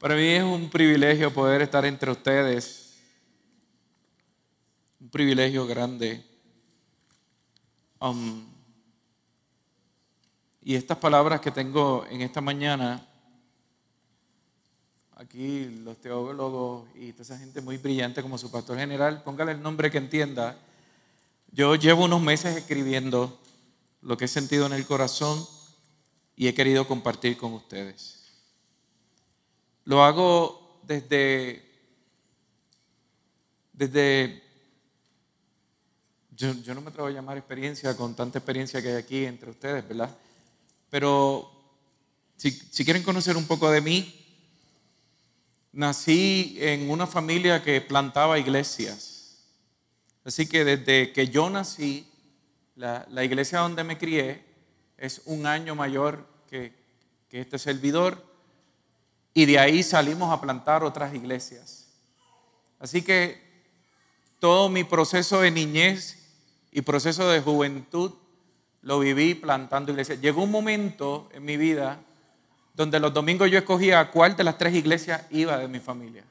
Para mí es un privilegio poder estar entre ustedes. Un privilegio grande. Um, y estas palabras que tengo en esta mañana, aquí los teólogos y toda esa gente muy brillante como su pastor general, póngale el nombre que entienda. Yo llevo unos meses escribiendo lo que he sentido en el corazón y he querido compartir con ustedes. Lo hago desde, desde yo, no me atrevo a llamar experiencia con tanta experiencia que hay aquí entre ustedes, ¿verdad? Pero si, quieren conocer un poco de mí, nací en una familia que plantaba iglesias. Así que desde que yo nací, la, iglesia donde me crié es un año mayor que, que este servidor y de ahí salimos a plantar otras iglesias. Así que todo mi proceso de niñez y proceso de juventud lo viví plantando iglesias. Llegó un momento en mi vida donde los domingos yo escogía a cuál de las tres iglesias iba de mi familia.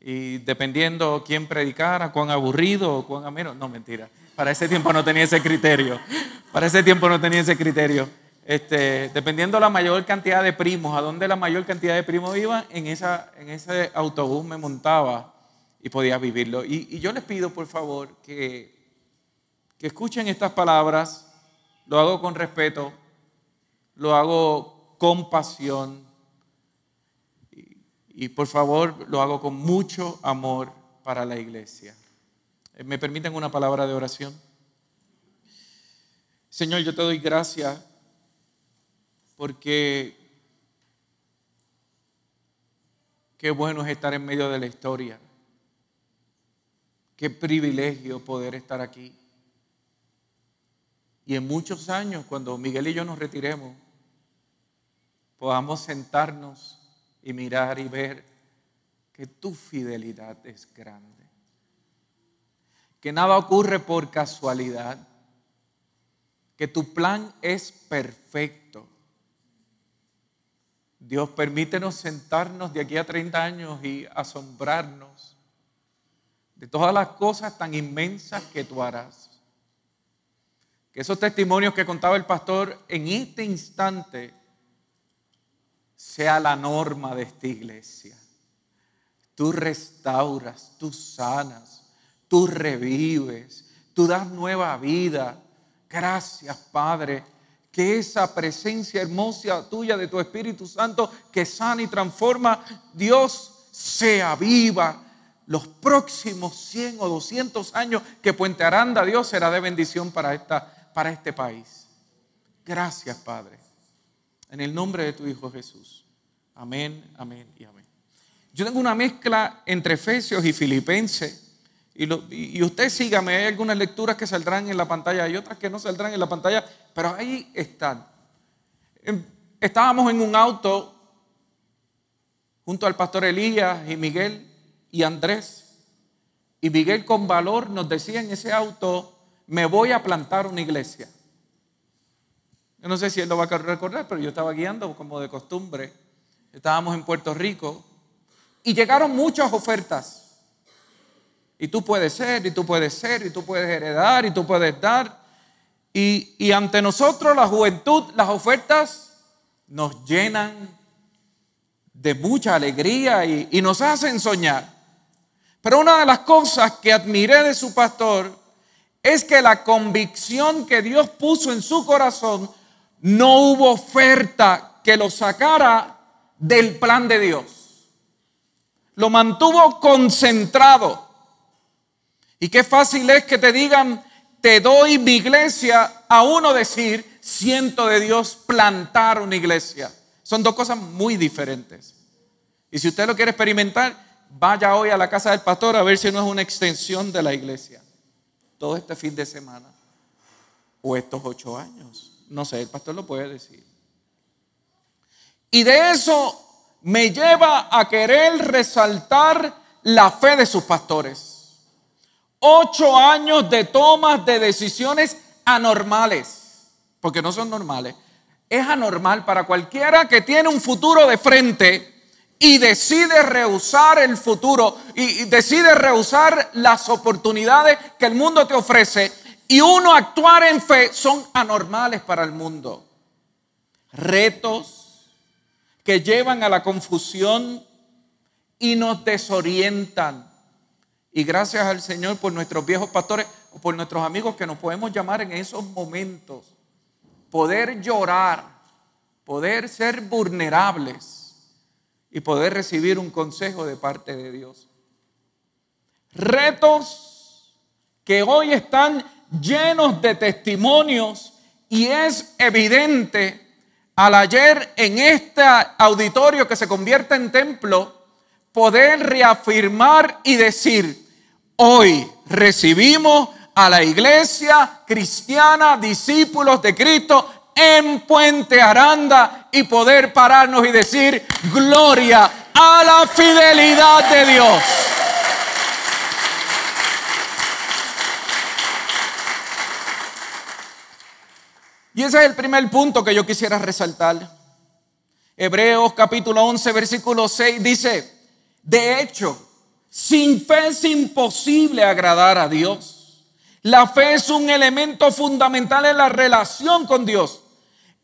Y dependiendo quién predicara, cuán aburrido o cuán ameno, no mentira, para ese tiempo no tenía ese criterio, para ese tiempo no tenía ese criterio dependiendo este, dependiendo la mayor cantidad de primos, a dónde la mayor cantidad de primos iban, en, esa, en ese autobús me montaba y podía vivirlo. Y, yo les pido, por favor, que, que escuchen estas palabras. Lo hago con respeto, lo hago con pasión y, y por favor lo hago con mucho amor para la iglesia. Eh, ¿Me permiten una palabra de oración? Señor, yo te doy gracias porque qué bueno es estar en medio de la historia. Qué privilegio poder estar aquí. Y en muchos años, cuando Miguel y yo nos retiremos, podamos sentarnos y mirar y ver que tu fidelidad es grande. Que nada ocurre por casualidad. Que tu plan es perfecto Dios, permítenos sentarnos de aquí a 30 años y asombrarnos de todas las cosas tan inmensas que tú harás. Que esos testimonios que contaba el pastor en este instante sea la norma de esta iglesia. Tú restauras, tú sanas, tú revives, tú das nueva vida. Gracias, Padre, que esa presencia hermosa tuya de tu Espíritu Santo que sana y transforma, Dios sea viva los próximos 100 o 200 años que Puente Aranda, Dios, será de bendición para, esta, para este país. Gracias, Padre. En el nombre de tu Hijo Jesús. Amén, amén y amén. Yo tengo una mezcla entre Efesios y Filipenses y, usted sígame, hay algunas lecturas que saldrán en la pantalla, hay otras que no saldrán en la pantalla, pero ahí están. Em, estábamos en un auto junto al pastor Elías y Miguel y Andrés, y Miguel con valor nos decía en ese auto, me voy a plantar una iglesia. Yo no sé si él lo va a recordar, pero yo estaba guiando como de costumbre. Estábamos en Puerto Rico y llegaron muchas ofertas y tú puedes ser, y tú puedes ser, y tú puedes heredar, y tú puedes dar. Y, ante nosotros la juventud, las ofertas nos llenan de mucha alegría y nos hacen soñar. Pero una de las cosas que admiré de su pastor es que la convicción que Dios puso en su corazón, no hubo oferta que lo sacara del plan de Dios. Lo mantuvo concentrado. Y qué fácil es que te digan, te doy mi iglesia, a uno decir, siento de Dios plantar una iglesia. Son dos cosas muy diferentes. Y si usted lo quiere experimentar, vaya hoy a la casa del pastor a ver si no es una extensión de la iglesia. Todo este fin de semana. O estos ocho años. No sé, el pastor lo puede decir. Y de eso me lleva a querer resaltar la fe de sus pastores. Ocho años de tomas de decisiones anormales, porque no son normales. Es anormal para cualquiera que tiene un futuro de frente y decide rehusar el futuro y decide rehusar las oportunidades que el mundo te ofrece y uno actuar en fe son anormales para el mundo. Retos que llevan a la confusión y nos desorientan. Y gracias al Señor por nuestros viejos pastores, por nuestros amigos que nos podemos llamar en esos momentos. Poder llorar, poder ser vulnerables y poder recibir un consejo de parte de Dios. Retos que hoy están llenos de testimonios y es evidente al ayer en este auditorio que se convierte en templo, poder reafirmar y decir, Hoy recibimos a la iglesia cristiana, discípulos de Cristo, en Puente Aranda y poder pararnos y decir gloria a la fidelidad de Dios. Y ese es el primer punto que yo quisiera resaltar. Hebreos capítulo 11, versículo 6 dice, de hecho, sin fe es imposible agradar a Dios. La fe es un elemento fundamental en la relación con Dios.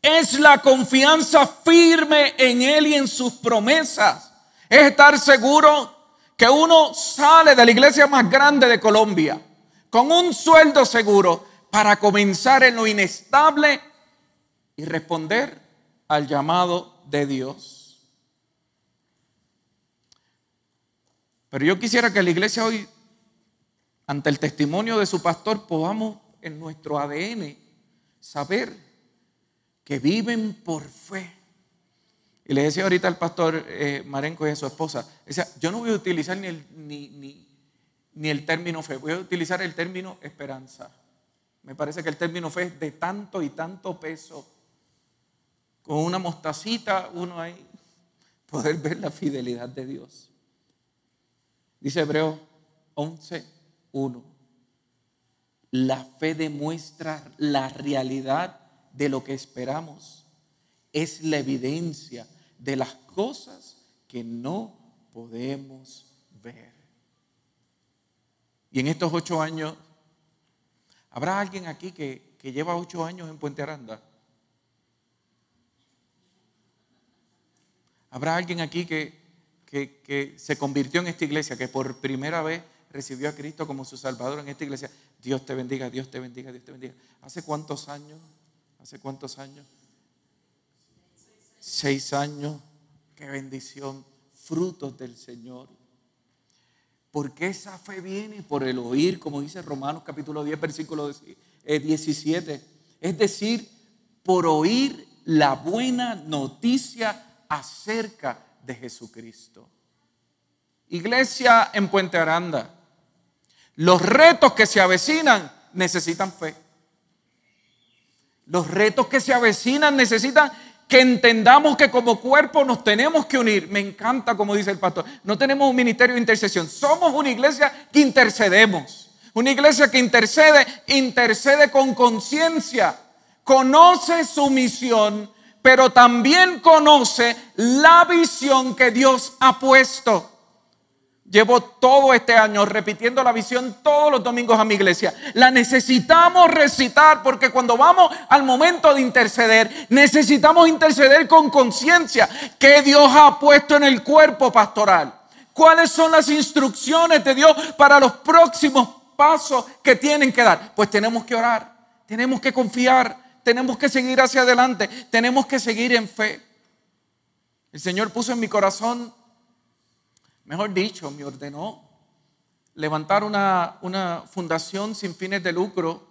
Es la confianza firme en Él y en sus promesas. Es estar seguro que uno sale de la iglesia más grande de Colombia con un sueldo seguro para comenzar en lo inestable y responder al llamado de Dios. Pero yo quisiera que la iglesia hoy, ante el testimonio de su pastor, podamos en nuestro ADN saber que viven por fe. Y le decía ahorita al pastor eh, Marenco y a su esposa, yo no voy a utilizar ni ni el término fe, voy a utilizar el término esperanza. Me parece que el término fe es de tanto y tanto peso. Con una mostacita uno ahí poder ver la fidelidad de Dios. Dice Hebreo 11.1. La fe demuestra la realidad de lo que esperamos. Es la evidencia de las cosas que no podemos ver. Y en estos ocho años, ¿habrá alguien aquí que, que lleva ocho años en Puente Aranda? ¿Habrá alguien aquí que, que, se convirtió en esta iglesia, que por primera vez recibió a Cristo como su Salvador en esta iglesia, Dios te bendiga, Dios te bendiga, Dios te bendiga. ¿Hace cuántos años? ¿Hace cuántos años? Seis años. Qué bendición. Frutos del Señor. Porque esa fe viene por el oír, como dice Romanos capítulo 10, versículo 17. Eh, es decir, por oír la buena noticia acerca de Jesucristo. Iglesia en Puente Aranda, los retos que se avecinan necesitan fe. Los retos que se avecinan necesitan que entendamos que como cuerpo nos tenemos que unir. Me encanta como dice el pastor. No tenemos un ministerio de intercesión. Somos una iglesia que intercedemos. Una iglesia que intercede, intercede con conciencia. Conoce su misión pero también conoce la visión que Dios ha puesto. Llevo todo este año repitiendo la visión todos los domingos a mi iglesia. La necesitamos recitar porque cuando vamos al momento de interceder, necesitamos interceder con conciencia que Dios ha puesto en el cuerpo pastoral. ¿Cuáles son las instrucciones de Dios para los próximos pasos que tienen que dar? Pues tenemos que orar, tenemos que confiar, tenemos que seguir hacia adelante. Tenemos que seguir en fe. El Señor puso en mi corazón, mejor dicho, me ordenó levantar una, una fundación sin fines de lucro.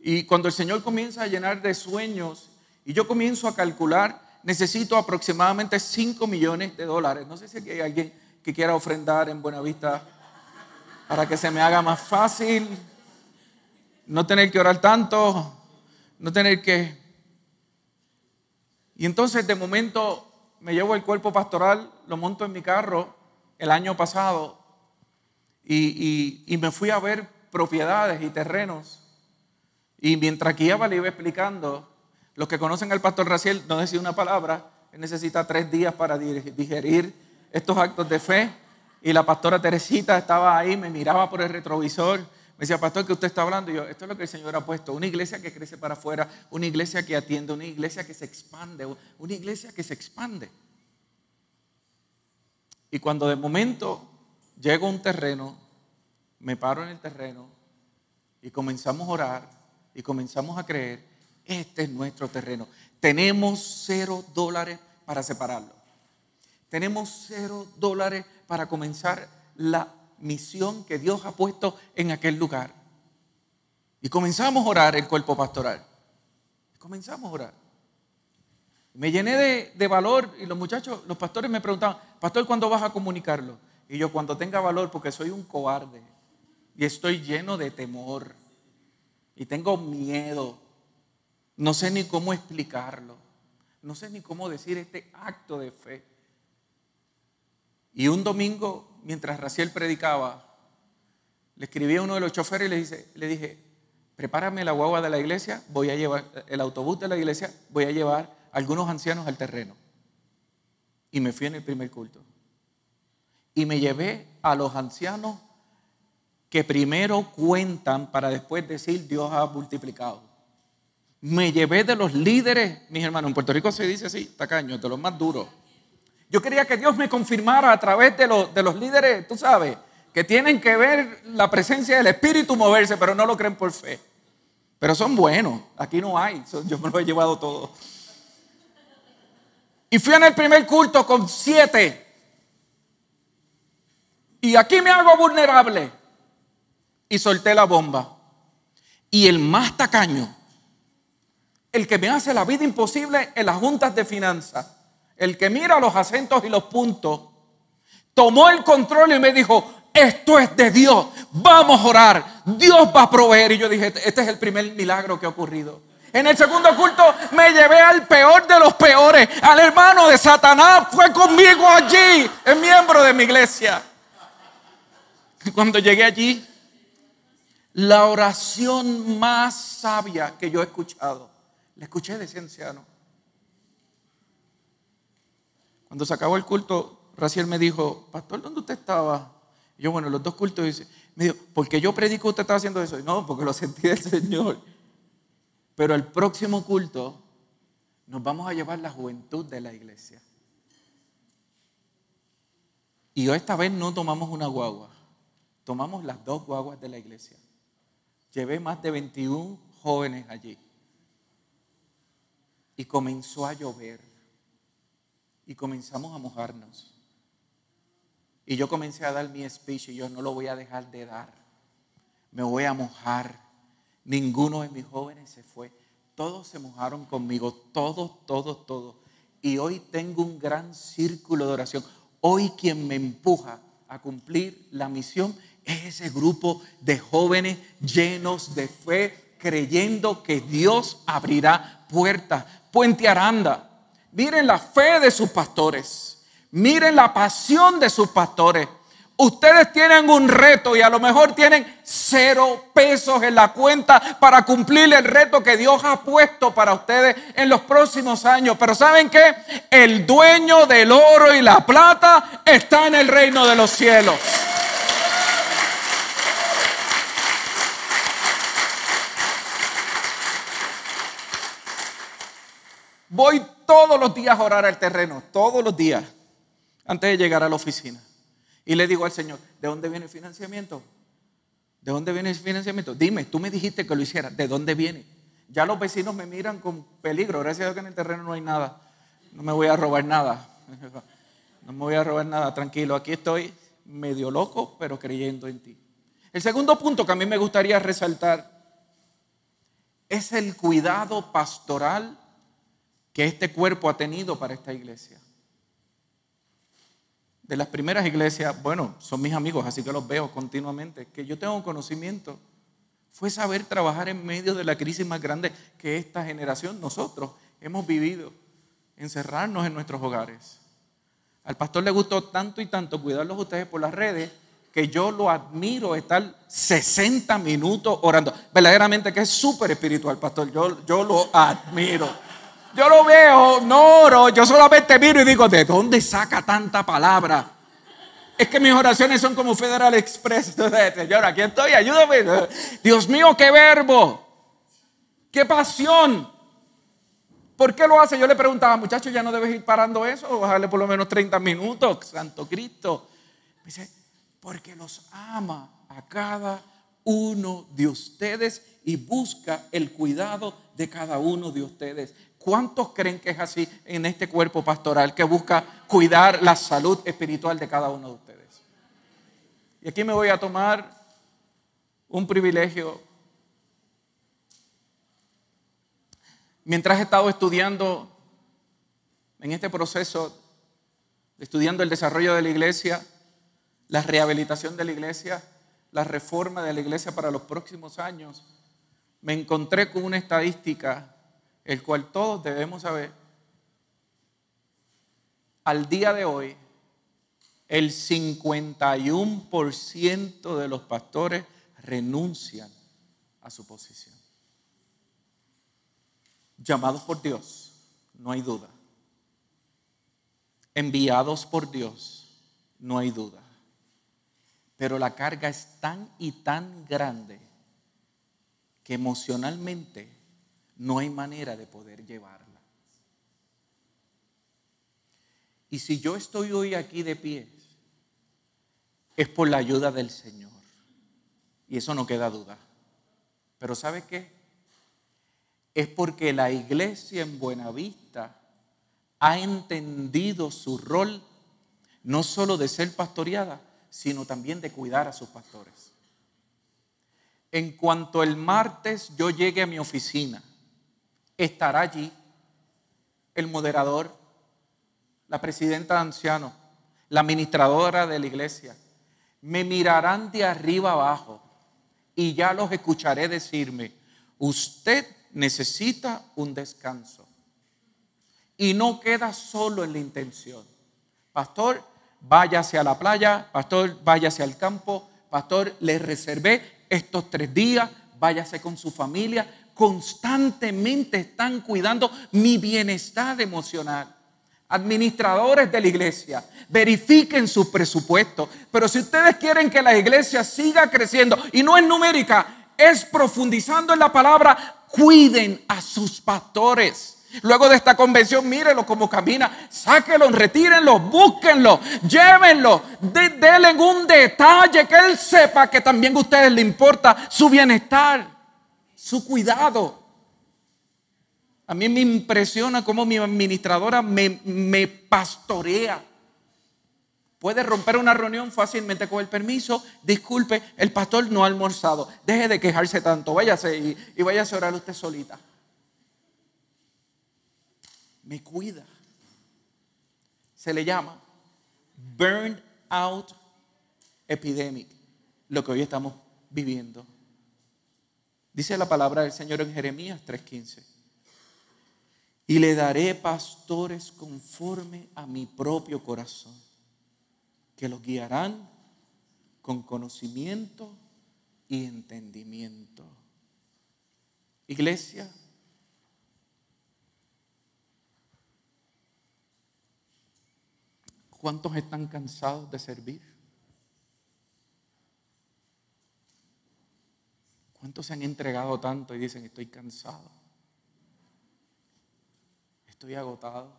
Y cuando el Señor comienza a llenar de sueños y yo comienzo a calcular, necesito aproximadamente 5 millones de dólares. No sé si hay alguien que quiera ofrendar en Buenavista para que se me haga más fácil no tener que orar tanto no tener que... Y entonces de momento me llevo el cuerpo pastoral, lo monto en mi carro el año pasado y, me fui a ver propiedades y terrenos. Y mientras que iba, le iba explicando, los que conocen al pastor Raciel, no decía una palabra, él necesita tres días para digerir estos actos de fe. Y la pastora Teresita estaba ahí, me miraba por el retrovisor me decía, pastor, que usted está hablando? Y yo, esto es lo que el Señor ha puesto. Una iglesia que crece para afuera, una iglesia que atiende, una iglesia que se expande, una iglesia que se expande. Y cuando de momento llego a un terreno, me paro en el terreno y comenzamos a orar y comenzamos a creer, este es nuestro terreno. Tenemos cero dólares para separarlo. Tenemos cero dólares para comenzar la misión que Dios ha puesto en aquel lugar. Y comenzamos a orar el cuerpo pastoral. Comenzamos a orar. Me llené de, de, valor y los muchachos, los pastores me preguntaban, pastor, ¿cuándo vas a comunicarlo? Y yo, cuando tenga valor, porque soy un cobarde y estoy lleno de temor y tengo miedo. No sé ni cómo explicarlo. No sé ni cómo decir este acto de fe. Y un domingo mientras Raciel predicaba, le escribí a uno de los choferes y le, dije, prepárame la guagua de la iglesia, voy a llevar el autobús de la iglesia, voy a llevar algunos ancianos al terreno. Y me fui en el primer culto. Y me llevé a los ancianos que primero cuentan para después decir Dios ha multiplicado. Me llevé de los líderes, mis hermanos, en Puerto Rico se dice así, tacaño, de los más duros yo quería que Dios me confirmara a través de, los, de los líderes, tú sabes, que tienen que ver la presencia del Espíritu moverse, pero no lo creen por fe. Pero son buenos, aquí no hay, yo me lo he llevado todo. Y fui en el primer culto con siete. Y aquí me hago vulnerable. Y solté la bomba. Y el más tacaño, el que me hace la vida imposible en las juntas de finanzas, el que mira los acentos y los puntos, tomó el control y me dijo, esto es de Dios, vamos a orar, Dios va a proveer. Y yo dije, este es el primer milagro que ha ocurrido. En el segundo culto me llevé al peor de los peores, al hermano de Satanás, fue conmigo allí, es miembro de mi iglesia. Cuando llegué allí, la oración más sabia que yo he escuchado, la escuché de anciano, cuando se acabó el culto, Raciel me dijo, pastor, ¿dónde usted estaba? Y yo, bueno, los dos cultos, dice, me dijo, ¿por qué yo predico, usted estaba haciendo eso. Y no, porque lo sentí del Señor. Pero el próximo culto nos vamos a llevar la juventud de la iglesia. Y esta vez no tomamos una guagua, tomamos las dos guaguas de la iglesia. Llevé más de 21 jóvenes allí. Y comenzó a llover y comenzamos a mojarnos. Y yo comencé a dar mi speech y yo no lo voy a dejar de dar. Me voy a mojar. Ninguno de mis jóvenes se fue. Todos se mojaron conmigo. Todos, todos, todos. Y hoy tengo un gran círculo de oración. Hoy quien me empuja a cumplir la misión es ese grupo de jóvenes llenos de fe, creyendo que Dios abrirá puertas. Puente Aranda, Miren la fe de sus pastores. Miren la pasión de sus pastores. Ustedes tienen un reto y a lo mejor tienen cero pesos en la cuenta para cumplir el reto que Dios ha puesto para ustedes en los próximos años. Pero ¿saben qué? El dueño del oro y la plata está en el reino de los cielos. Voy todos los días orar al terreno, todos los días, antes de llegar a la oficina. Y le digo al Señor, ¿de dónde viene el financiamiento? ¿De dónde viene el financiamiento? Dime, tú me dijiste que lo hiciera, ¿de dónde viene? Ya los vecinos me miran con peligro, gracias a Dios que en el terreno no hay nada, no me voy a robar nada, no me voy a robar nada, tranquilo, aquí estoy medio loco, pero creyendo en ti. El segundo punto que a mí me gustaría resaltar es el cuidado pastoral que este cuerpo ha tenido para esta iglesia. De las primeras iglesias, bueno, son mis amigos, así que los veo continuamente, que yo tengo conocimiento, fue saber trabajar en medio de la crisis más grande que esta generación, nosotros hemos vivido, encerrarnos en nuestros hogares. Al pastor le gustó tanto y tanto cuidarlos ustedes por las redes que yo lo admiro estar 60 minutos orando. Verdaderamente que es súper espiritual, pastor. Yo, yo lo admiro. Yo lo veo, no oro, yo solamente miro y digo, ¿de dónde saca tanta palabra? Es que mis oraciones son como Federal Express. Señor, aquí estoy, ayúdame. Dios mío, qué verbo, qué pasión. ¿Por qué lo hace? Yo le preguntaba, muchachos, ya no debes ir parando eso, bajarle por lo menos 30 minutos, Santo Cristo. dice, porque los ama a cada uno de ustedes y busca el cuidado de cada uno de ustedes. ¿Cuántos creen que es así en este cuerpo pastoral que busca cuidar la salud espiritual de cada uno de ustedes? Y aquí me voy a tomar un privilegio. Mientras he estado estudiando en este proceso, estudiando el desarrollo de la iglesia, la rehabilitación de la iglesia, la reforma de la iglesia para los próximos años, me encontré con una estadística el cual todos debemos saber, al día de hoy, el 51% de los pastores renuncian a su posición. Llamados por Dios, no hay duda. Enviados por Dios, no hay duda. Pero la carga es tan y tan grande que emocionalmente no hay manera de poder llevarla. Y si yo estoy hoy aquí de pie es por la ayuda del Señor. Y eso no queda duda. Pero ¿sabe qué? Es porque la iglesia en Buenavista ha entendido su rol no solo de ser pastoreada, sino también de cuidar a sus pastores. En cuanto el martes yo llegue a mi oficina, estará allí el moderador, la presidenta anciano, la administradora de la iglesia. Me mirarán de arriba abajo y ya los escucharé decirme, usted necesita un descanso. Y no queda solo en la intención. Pastor, váyase a la playa, pastor, váyase al campo, pastor, le reservé estos tres días, váyase con su familia, constantemente están cuidando mi bienestar emocional. Administradores de la iglesia, verifiquen su presupuesto. Pero si ustedes quieren que la iglesia siga creciendo, y no es numérica, es profundizando en la palabra, cuiden a sus pastores. Luego de esta convención, mírenlo como camina, sáquenlo, retírenlo, búsquenlo, llévenlo, denle un detalle que él sepa que también a ustedes le importa su bienestar su cuidado. A mí me impresiona cómo mi administradora me, pastorea. Puede romper una reunión fácilmente con el permiso. Disculpe, el pastor no ha almorzado. Deje de quejarse tanto. Váyase y, y váyase a orar usted solita. Me cuida. Se le llama burnout epidemic, lo que hoy estamos viviendo. Dice la palabra del Señor en Jeremías 3:15. Y le daré pastores conforme a mi propio corazón, que los guiarán con conocimiento y entendimiento. Iglesia, ¿cuántos están cansados de servir? se han entregado tanto y dicen, estoy cansado? Estoy agotado.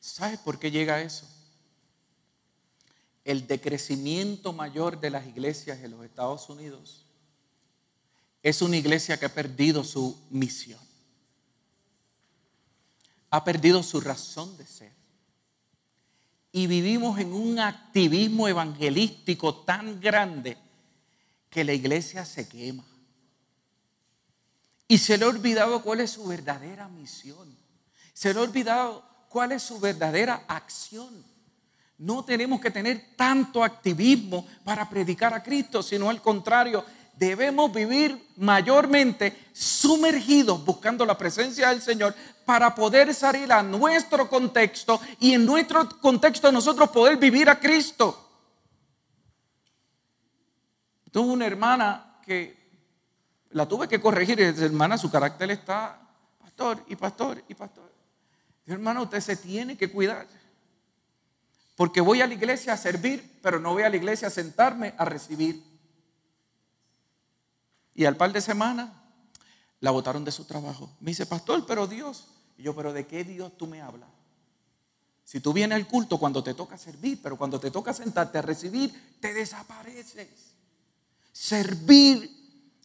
¿Sabes por qué llega eso? El decrecimiento mayor de las iglesias en los Estados Unidos es una iglesia que ha perdido su misión, ha perdido su razón de ser y vivimos en un activismo evangelístico tan grande que la iglesia se quema. Y se le ha olvidado cuál es su verdadera misión. Se le ha olvidado cuál es su verdadera acción. No tenemos que tener tanto activismo para predicar a Cristo, sino al contrario, debemos vivir mayormente sumergidos buscando la presencia del Señor para poder salir a nuestro contexto y en nuestro contexto nosotros poder vivir a Cristo. Tuve una hermana que la tuve que corregir, y hermana, su carácter está pastor y pastor y pastor. hermana, usted se tiene que cuidar. Porque voy a la iglesia a servir, pero no voy a la iglesia a sentarme a recibir. Y al par de semanas la botaron de su trabajo. Me dice, pastor, pero Dios. Y yo, pero ¿de qué Dios tú me hablas? Si tú vienes al culto cuando te toca servir, pero cuando te toca sentarte a recibir, te desapareces. Servir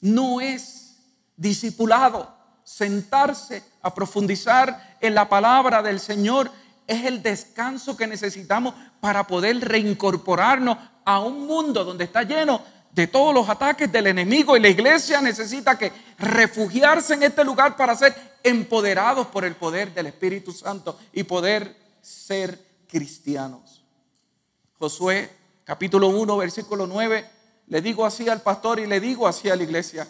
no es discipulado. Sentarse a profundizar en la palabra del Señor es el descanso que necesitamos para poder reincorporarnos a un mundo donde está lleno de todos los ataques del enemigo y la iglesia necesita que refugiarse en este lugar para ser empoderados por el poder del Espíritu Santo y poder ser cristianos. Josué capítulo 1 versículo 9 le digo así al pastor y le digo así a la iglesia,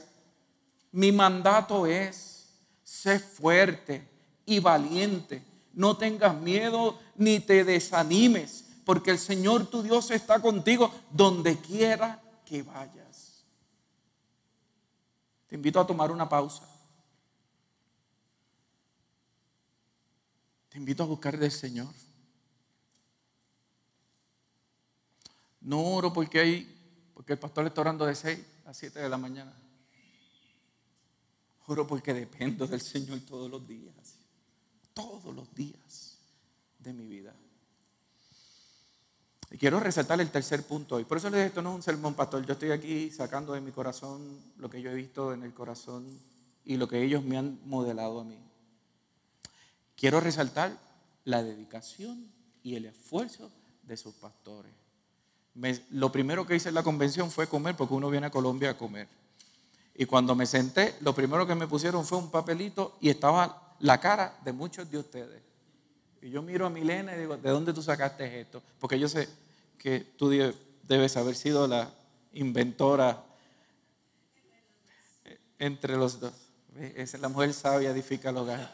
mi mandato es, sé fuerte y valiente, no tengas miedo ni te desanimes, porque el Señor tu Dios está contigo donde quiera que vayas. Te invito a tomar una pausa. Te invito a buscar del Señor. No oro porque hay, porque el pastor está orando de 6 a 7 de la mañana. Oro porque dependo del Señor todos los días. Todos los días de mi vida quiero resaltar el tercer punto hoy. Por eso les digo, esto no es un sermón, pastor. Yo estoy aquí sacando de mi corazón lo que yo he visto en el corazón y lo que ellos me han modelado a mí. Quiero resaltar la dedicación y el esfuerzo de sus pastores. lo primero que hice en la convención fue comer, porque uno viene a Colombia a comer. Y cuando me senté, lo primero que me pusieron fue un papelito y estaba la cara de muchos de ustedes. Y yo miro a Milena y digo, ¿de dónde tú sacaste esto? Porque yo sé que tú debes haber sido la inventora eh, entre los dos. Es la mujer sabia edifica el hogar.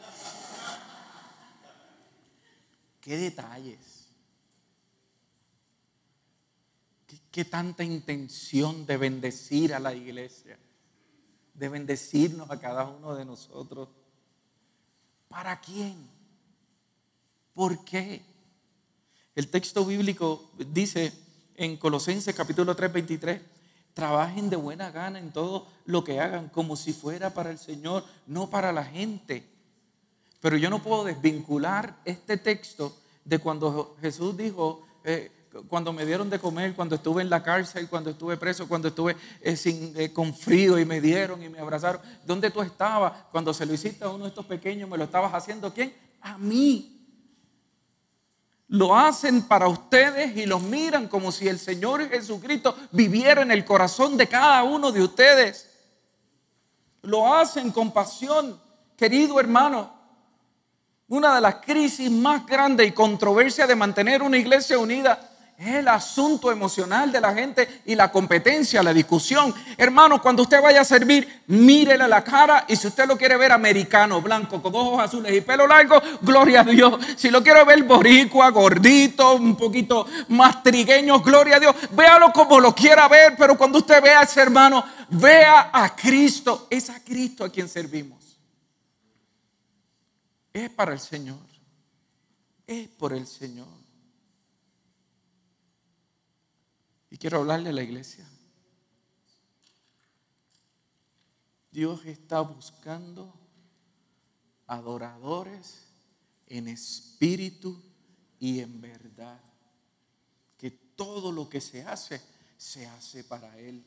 ¿Qué detalles? ¿Qué, tanta intención de bendecir a la iglesia? De bendecirnos a cada uno de nosotros. ¿Para quién? ¿Por qué? El texto bíblico dice en Colosenses capítulo 3, 23, trabajen de buena gana en todo lo que hagan, como si fuera para el Señor, no para la gente. Pero yo no puedo desvincular este texto de cuando Jesús dijo, eh, cuando me dieron de comer, cuando estuve en la cárcel, cuando estuve preso, cuando estuve eh, sin, eh, con frío y me dieron y me abrazaron. ¿Dónde tú estabas? Cuando se lo hiciste a uno de estos pequeños, me lo estabas haciendo. ¿Quién? A mí lo hacen para ustedes y los miran como si el Señor Jesucristo viviera en el corazón de cada uno de ustedes. Lo hacen con pasión, querido hermano. Una de las crisis más grandes y controversias de mantener una iglesia unida es el asunto emocional de la gente y la competencia, la discusión. Hermano, cuando usted vaya a servir, mírele la cara y si usted lo quiere ver americano, blanco, con ojos azules y pelo largo, gloria a Dios. Si lo quiere ver boricua, gordito, un poquito más trigueño, gloria a Dios. Véalo como lo quiera ver, pero cuando usted vea a ese hermano, vea a Cristo. Es a Cristo a quien servimos. Es para el Señor. Es por el Señor. Y quiero hablarle a la iglesia. Dios está buscando adoradores en espíritu y en verdad. Que todo lo que se hace, se hace para Él.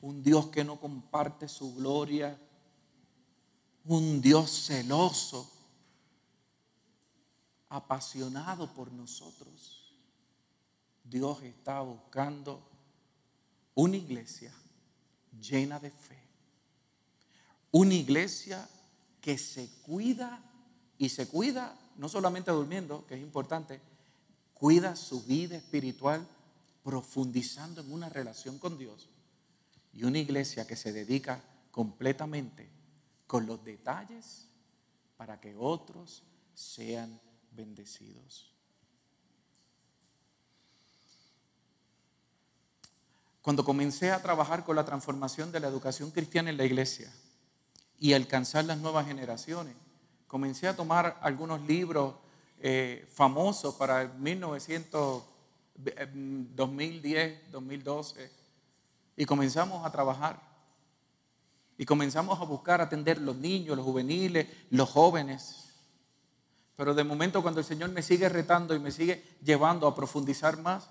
Un Dios que no comparte su gloria. Un Dios celoso, apasionado por nosotros. Dios está buscando una iglesia llena de fe. Una iglesia que se cuida y se cuida no solamente durmiendo, que es importante, cuida su vida espiritual profundizando en una relación con Dios. Y una iglesia que se dedica completamente con los detalles para que otros sean bendecidos. cuando comencé a trabajar con la transformación de la educación cristiana en la iglesia y alcanzar las nuevas generaciones, comencé a tomar algunos libros eh, famosos para 1900, 2010, 2012, y comenzamos a trabajar. Y comenzamos a buscar atender los niños, los juveniles, los jóvenes. Pero de momento cuando el Señor me sigue retando y me sigue llevando a profundizar más,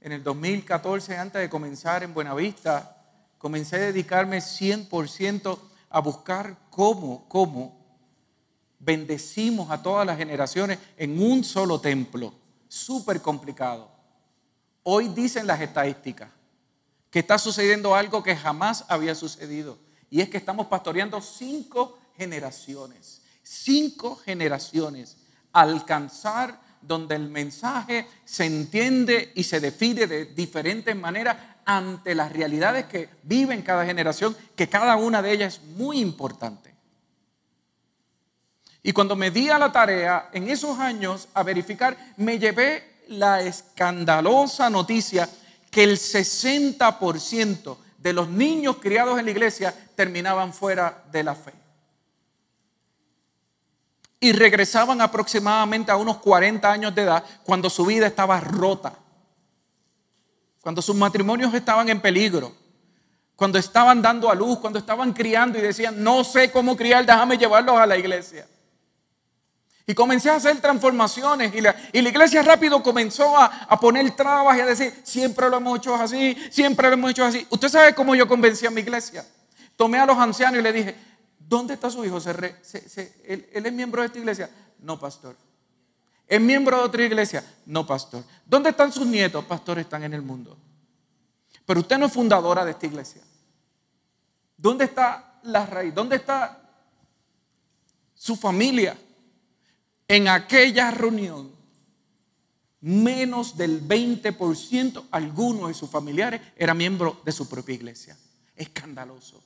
en el 2014, antes de comenzar en Buenavista, comencé a dedicarme 100% a buscar cómo, cómo bendecimos a todas las generaciones en un solo templo. Súper complicado. Hoy dicen las estadísticas que está sucediendo algo que jamás había sucedido. Y es que estamos pastoreando cinco generaciones. Cinco generaciones. Alcanzar donde el mensaje se entiende y se define de diferentes maneras ante las realidades que vive en cada generación, que cada una de ellas es muy importante. Y cuando me di a la tarea en esos años a verificar, me llevé la escandalosa noticia que el 60% de los niños criados en la iglesia terminaban fuera de la fe y regresaban aproximadamente a unos 40 años de edad cuando su vida estaba rota, cuando sus matrimonios estaban en peligro, cuando estaban dando a luz, cuando estaban criando y decían, no sé cómo criar, déjame llevarlos a la iglesia. Y comencé a hacer transformaciones y la, iglesia rápido comenzó a, poner trabas y a decir, siempre lo hemos hecho así, siempre lo hemos hecho así. Usted sabe cómo yo convencí a mi iglesia. Tomé a los ancianos y le dije, ¿Dónde está su hijo? ¿Se él, es miembro de esta iglesia? No, pastor. ¿Es miembro de otra iglesia? No, pastor. ¿Dónde están sus nietos? Pastor, están en el mundo. Pero usted no es fundadora de esta iglesia. ¿Dónde está la raíz? ¿Dónde está su familia? En aquella reunión, menos del 20% algunos de sus familiares era miembro de su propia iglesia. Escandaloso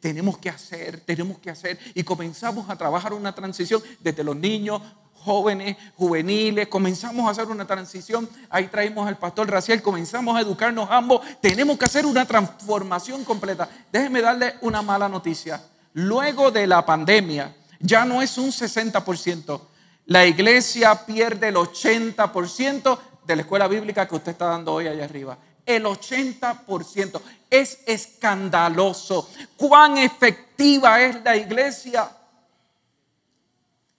tenemos que hacer, tenemos que hacer. Y comenzamos a trabajar una transición desde los niños, jóvenes, juveniles, comenzamos a hacer una transición. Ahí traemos al pastor Raciel, comenzamos a educarnos ambos. Tenemos que hacer una transformación completa. Déjenme darle una mala noticia. Luego de la pandemia, ya no es un 60%. La iglesia pierde el 80% de la escuela bíblica que usted está dando hoy allá arriba el 80%. Es escandaloso. ¿Cuán efectiva es la iglesia?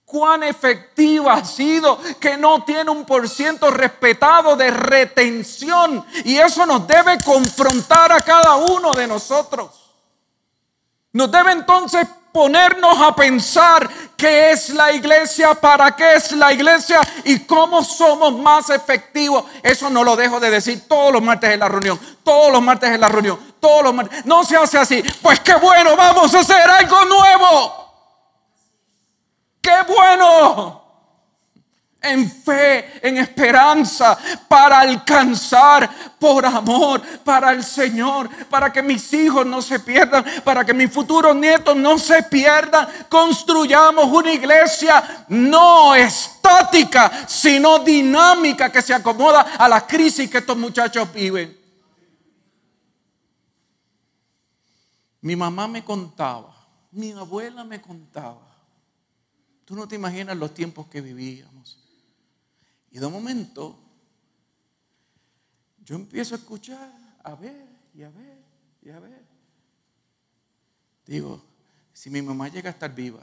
cuán efectiva ha sido que no tiene un porciento respetado de retención. Y eso nos debe confrontar a cada uno de nosotros. Nos debe entonces ponernos a pensar qué es la iglesia, para qué es la iglesia y cómo somos más efectivos. Eso no lo dejo de decir todos los martes en la reunión, todos los martes en la reunión, todos los martes. No se hace así. Pues qué bueno, vamos a hacer algo nuevo. Qué bueno en fe, en esperanza, para alcanzar por amor, para el Señor, para que mis hijos no se pierdan, para que mis futuros nietos no se pierdan. Construyamos una iglesia no estática, sino dinámica que se acomoda a la crisis que estos muchachos viven. Mi mamá me contaba, mi abuela me contaba. Tú no te imaginas los tiempos que vivíamos. Y de momento, yo empiezo a escuchar, a ver, y a ver, y a ver. Digo, si mi mamá llega a estar viva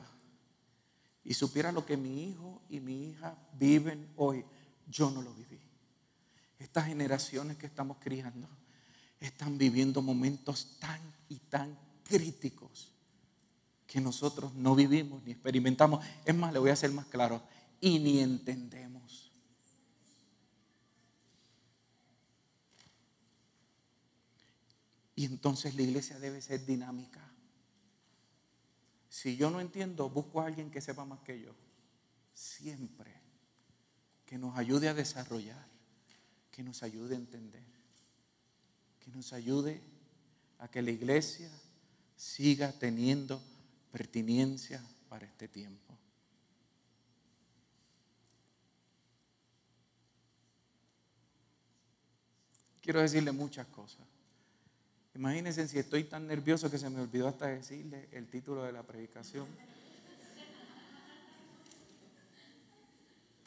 y supiera lo que mi hijo y mi hija viven hoy, yo no lo viví. Estas generaciones que estamos criando están viviendo momentos tan y tan críticos que nosotros no vivimos ni experimentamos. Es más, le voy a ser más claro, y ni entendemos. Y entonces la iglesia debe ser dinámica. Si yo no entiendo, busco a alguien que sepa más que yo. Siempre. Que nos ayude a desarrollar. Que nos ayude a entender. Que nos ayude a que la iglesia siga teniendo pertinencia para este tiempo. Quiero decirle muchas cosas. Imagínense si estoy tan nervioso que se me olvidó hasta decirle el título de la predicación.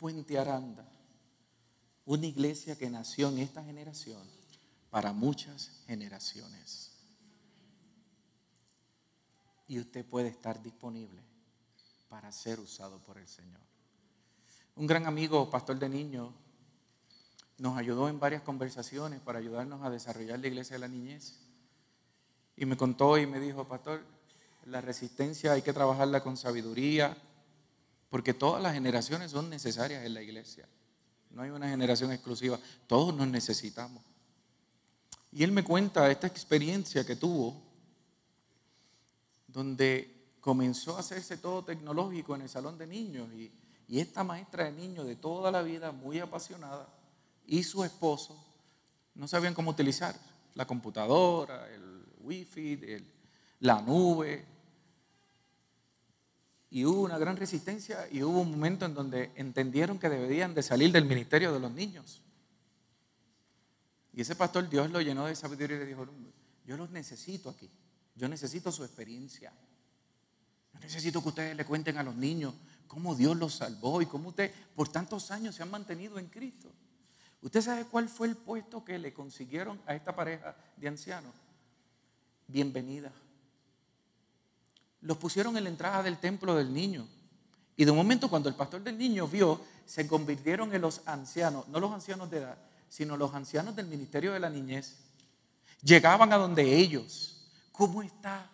Puente Aranda, una iglesia que nació en esta generación para muchas generaciones. Y usted puede estar disponible para ser usado por el Señor. Un gran amigo, pastor de niños, nos ayudó en varias conversaciones para ayudarnos a desarrollar la iglesia de la niñez. Y me contó y me dijo, pastor, la resistencia hay que trabajarla con sabiduría, porque todas las generaciones son necesarias en la iglesia. No hay una generación exclusiva, todos nos necesitamos. Y él me cuenta esta experiencia que tuvo, donde comenzó a hacerse todo tecnológico en el salón de niños y, esta maestra de niños de toda la vida, muy apasionada, y su esposo no sabían cómo utilizar la computadora, el wifi, la nube. Y hubo una gran resistencia y hubo un momento en donde entendieron que debían de salir del ministerio de los niños. Y ese pastor Dios lo llenó de sabiduría y le dijo, yo los necesito aquí, yo necesito su experiencia. necesito que ustedes le cuenten a los niños cómo Dios los salvó y cómo ustedes por tantos años se han mantenido en Cristo. ¿Usted sabe cuál fue el puesto que le consiguieron a esta pareja de ancianos? bienvenida. Los pusieron en la entrada del templo del niño. Y de un momento cuando el pastor del niño vio, se convirtieron en los ancianos, no los ancianos de edad, sino los ancianos del ministerio de la niñez. Llegaban a donde ellos. ¿Cómo está?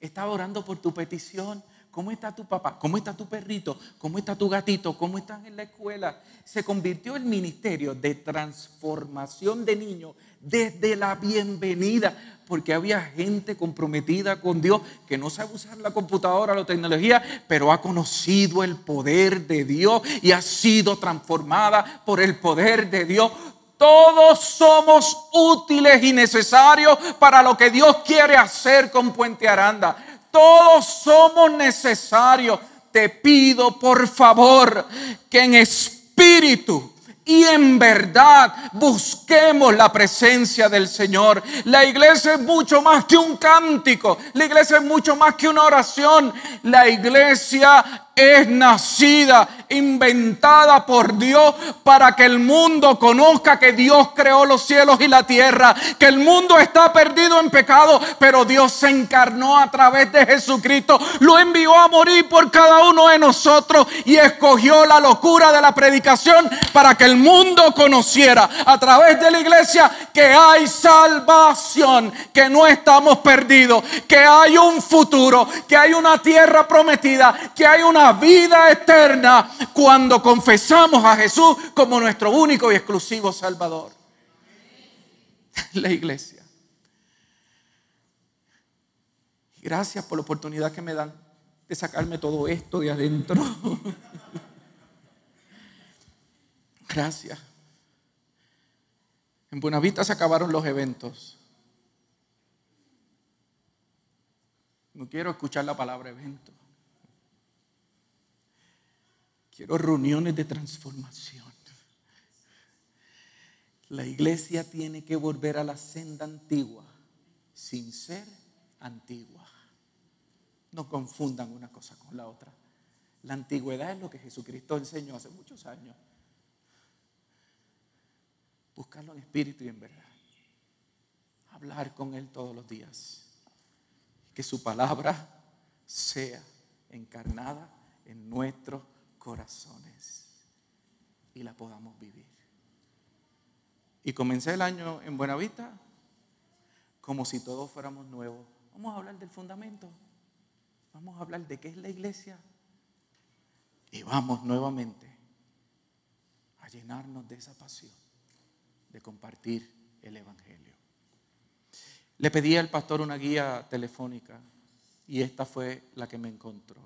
Estaba orando por tu petición. ¿Cómo está tu papá? ¿Cómo está tu perrito? ¿Cómo está tu gatito? ¿Cómo estás en la escuela? Se convirtió el ministerio de transformación de niños desde la bienvenida porque había gente comprometida con Dios que no sabe usar la computadora, la tecnología, pero ha conocido el poder de Dios y ha sido transformada por el poder de Dios. Todos somos útiles y necesarios para lo que Dios quiere hacer con Puente Aranda. Todos somos necesarios. Te pido por favor que en espíritu y en verdad busquemos la presencia del Señor. La iglesia es mucho más que un cántico, la iglesia es mucho más que una oración. La iglesia es nacida, inventada por Dios para que el mundo conozca que Dios creó los cielos y la tierra, que el mundo está perdido en pecado, pero Dios se encarnó a través de Jesucristo, lo envió a morir por cada uno de nosotros y escogió la locura de la predicación para que el mundo conociera a través de la iglesia que hay salvación, que no estamos perdidos, que hay un futuro, que hay una tierra prometida, que hay una vida eterna cuando confesamos a Jesús como nuestro único y exclusivo Salvador. La iglesia. Gracias por la oportunidad que me dan de sacarme todo esto de adentro. Gracias. En Buenavista se acabaron los eventos. No quiero escuchar la palabra evento. Quiero reuniones de transformación. La iglesia tiene que volver a la senda antigua sin ser antigua. No confundan una cosa con la otra. La antigüedad es lo que Jesucristo enseñó hace muchos años buscarlo en espíritu y en verdad. Hablar con Él todos los días. Que su palabra sea encarnada en nuestros corazones y la podamos vivir. Y comencé el año en Buenavista como si todos fuéramos nuevos. Vamos a hablar del fundamento. Vamos a hablar de qué es la iglesia. Y vamos nuevamente a llenarnos de esa pasión de compartir el Evangelio. Le pedí al pastor una guía telefónica y esta fue la que me encontró.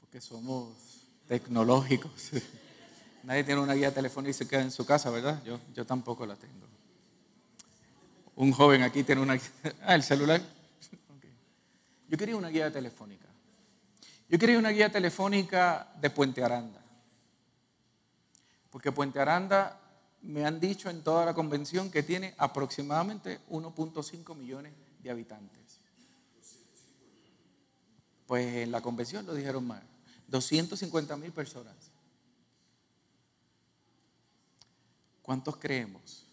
Porque somos tecnológicos. Nadie tiene una guía telefónica y se queda en su casa, ¿verdad? Yo, yo tampoco la tengo. Un joven aquí tiene una... Ah, el celular. Yo quería una guía telefónica. Yo quería una guía telefónica de Puente Aranda. Porque Puente Aranda me han dicho en toda la convención que tiene aproximadamente 1.5 millones de habitantes. Pues en la convención lo dijeron mal, 250 mil personas. ¿Cuántos creemos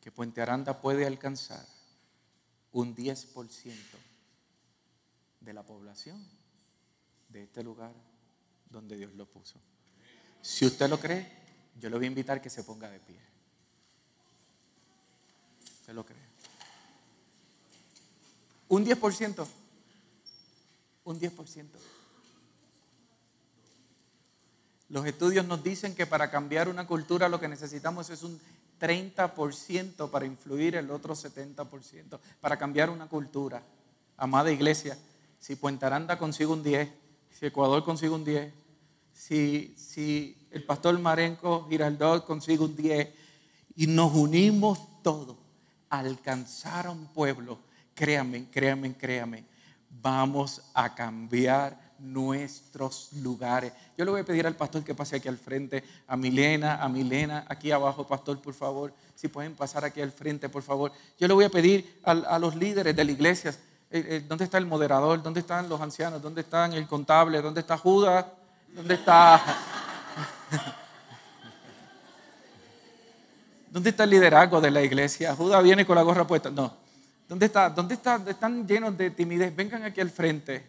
que Puente Aranda puede alcanzar un 10% de la población de este lugar donde Dios lo puso? Si usted lo cree, yo le voy a invitar que se ponga de pie. ¿Usted lo cree? Un 10%. Un 10%. Los estudios nos dicen que para cambiar una cultura lo que necesitamos es un 30% para influir el otro 70%, para cambiar una cultura. Amada iglesia, si Puente Aranda consigue un 10, si Ecuador consigue un 10, si, el pastor Marenco Giraldot consigue un 10 y nos unimos todos a alcanzar a un pueblo, Créame, créame, créame, vamos a cambiar nuestros lugares. Yo le voy a pedir al pastor que pase aquí al frente, a Milena, a Milena, aquí abajo, pastor, por favor, si pueden pasar aquí al frente, por favor. Yo le voy a pedir a, a los líderes de la iglesia, eh, eh, ¿dónde está el moderador? ¿Dónde están los ancianos? ¿Dónde están el contable? ¿Dónde está Judas? ¿Dónde está? ¿Dónde está el liderazgo de la iglesia? Judah viene con la gorra puesta. No. ¿Dónde está? ¿Dónde está? Están llenos de timidez. Vengan aquí al frente.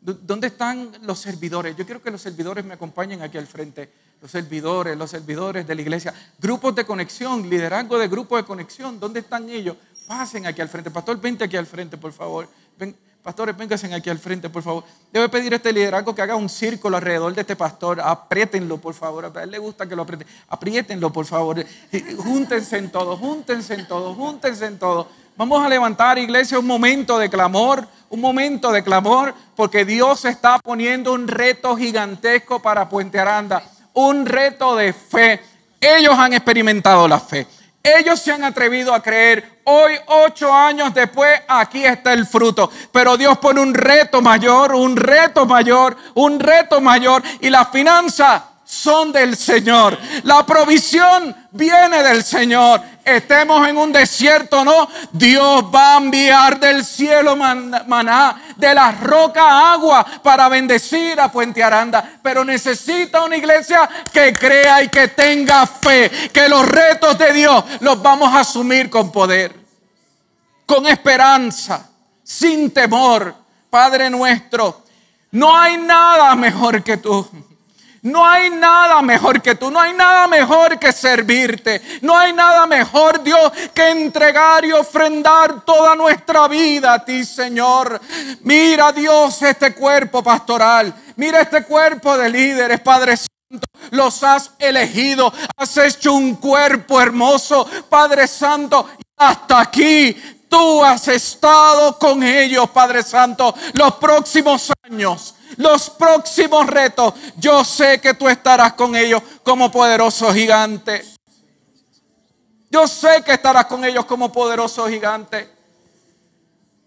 ¿Dónde están los servidores? Yo quiero que los servidores me acompañen aquí al frente. Los servidores, los servidores de la iglesia. Grupos de conexión, liderazgo de grupos de conexión. ¿Dónde están ellos? Pasen aquí al frente. Pastor, vente aquí al frente, por favor. Ven. Pastores, vénganse aquí al frente, por favor. Debe pedir a este liderazgo que haga un círculo alrededor de este pastor. Apriétenlo, por favor. A él le gusta que lo aprieten. Apriétenlo, por favor. Júntense en todos, júntense en todos, júntense en todo. Vamos a levantar, iglesia, un momento de clamor, un momento de clamor, porque Dios está poniendo un reto gigantesco para Puente Aranda. Un reto de fe. Ellos han experimentado la fe. Ellos se han atrevido a creer. Hoy, ocho años después, aquí está el fruto. Pero Dios pone un reto mayor, un reto mayor, un reto mayor. Y la finanza son del Señor. La provisión viene del Señor. Estemos en un desierto, ¿no? Dios va a enviar del cielo maná, de la roca agua para bendecir a Fuente Aranda. Pero necesita una iglesia que crea y que tenga fe, que los retos de Dios los vamos a asumir con poder, con esperanza, sin temor. Padre nuestro, no hay nada mejor que tú. No hay nada mejor que tú, no hay nada mejor que servirte, no hay nada mejor Dios que entregar y ofrendar toda nuestra vida a ti Señor. Mira Dios este cuerpo pastoral, mira este cuerpo de líderes, Padre Santo, los has elegido, has hecho un cuerpo hermoso, Padre Santo. Hasta aquí Tú has estado con ellos, Padre Santo, los próximos años, los próximos retos. Yo sé que tú estarás con ellos como poderoso gigante. Yo sé que estarás con ellos como poderoso gigante.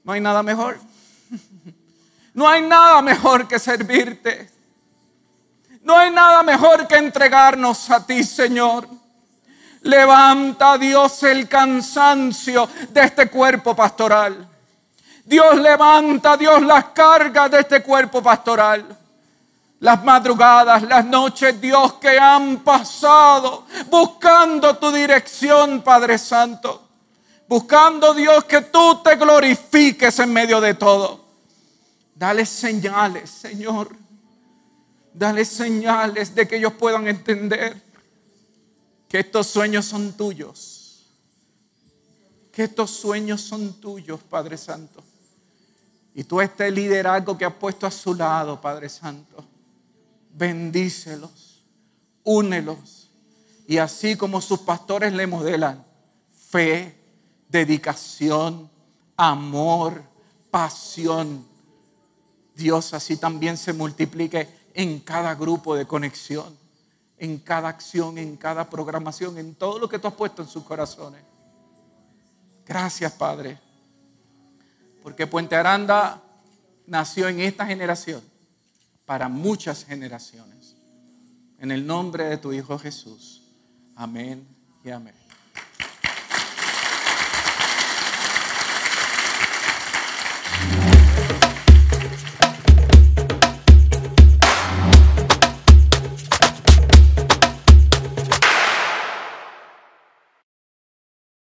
No hay nada mejor. No hay nada mejor que servirte. No hay nada mejor que entregarnos a ti, Señor. Levanta, Dios, el cansancio de este cuerpo pastoral. Dios levanta, Dios, las cargas de este cuerpo pastoral. Las madrugadas, las noches, Dios, que han pasado buscando tu dirección, Padre Santo. Buscando, Dios, que tú te glorifiques en medio de todo. Dale señales, Señor. Dale señales de que ellos puedan entender que estos sueños son tuyos. Que estos sueños son tuyos, Padre Santo. Y tú este liderazgo que has puesto a su lado, Padre Santo, bendícelos, únelos. Y así como sus pastores le modelan fe, dedicación, amor, pasión, Dios así también se multiplique en cada grupo de conexión en cada acción, en cada programación, en todo lo que tú has puesto en sus corazones. Gracias, Padre. Porque Puente Aranda nació en esta generación para muchas generaciones. En el nombre de tu Hijo Jesús. Amén y amén.